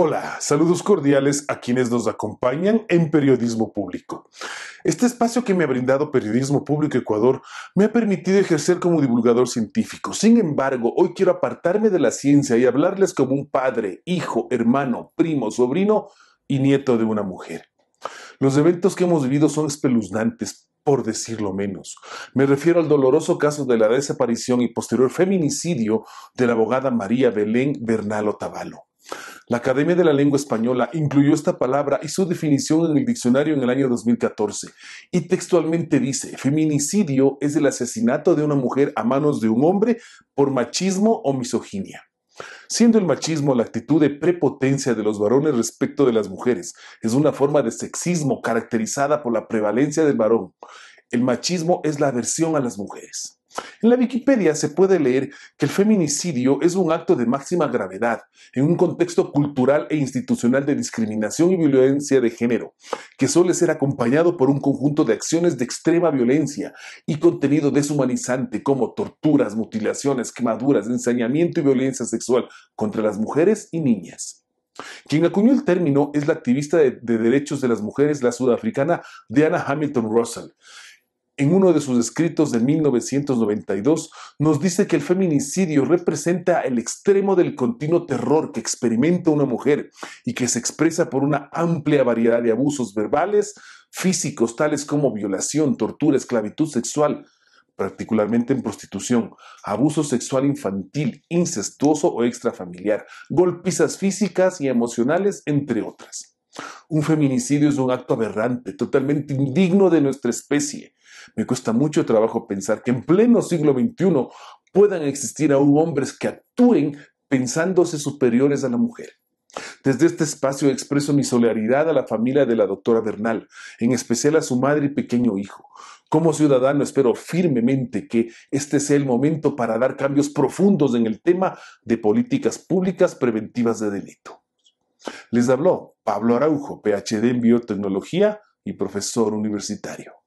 Hola, saludos cordiales a quienes nos acompañan en Periodismo Público. Este espacio que me ha brindado Periodismo Público Ecuador me ha permitido ejercer como divulgador científico. Sin embargo, hoy quiero apartarme de la ciencia y hablarles como un padre, hijo, hermano, primo, sobrino y nieto de una mujer. Los eventos que hemos vivido son espeluznantes, por decirlo menos. Me refiero al doloroso caso de la desaparición y posterior feminicidio de la abogada María Belén Bernalo Tabalo. La Academia de la Lengua Española incluyó esta palabra y su definición en el diccionario en el año 2014 y textualmente dice, feminicidio es el asesinato de una mujer a manos de un hombre por machismo o misoginia. Siendo el machismo la actitud de prepotencia de los varones respecto de las mujeres, es una forma de sexismo caracterizada por la prevalencia del varón. El machismo es la aversión a las mujeres. En la Wikipedia se puede leer que el feminicidio es un acto de máxima gravedad en un contexto cultural e institucional de discriminación y violencia de género, que suele ser acompañado por un conjunto de acciones de extrema violencia y contenido deshumanizante como torturas, mutilaciones, quemaduras, ensañamiento y violencia sexual contra las mujeres y niñas. Quien acuñó el término es la activista de, derechos de las mujeres, la sudafricana Diana Hamilton Russell, en uno de sus escritos de 1992, nos dice que el feminicidio representa el extremo del continuo terror que experimenta una mujer y que se expresa por una amplia variedad de abusos verbales, físicos, tales como violación, tortura, esclavitud sexual, particularmente en prostitución, abuso sexual infantil, incestuoso o extrafamiliar, golpizas físicas y emocionales, entre otras. Un feminicidio es un acto aberrante, totalmente indigno de nuestra especie. Me cuesta mucho trabajo pensar que en pleno siglo XXI puedan existir aún hombres que actúen pensándose superiores a la mujer. Desde este espacio expreso mi solidaridad a la familia de la doctora Bernal, en especial a su madre y pequeño hijo. Como ciudadano espero firmemente que este sea el momento para dar cambios profundos en el tema de políticas públicas preventivas de delito. Les habló Pablo Araujo, PhD en biotecnología y profesor universitario.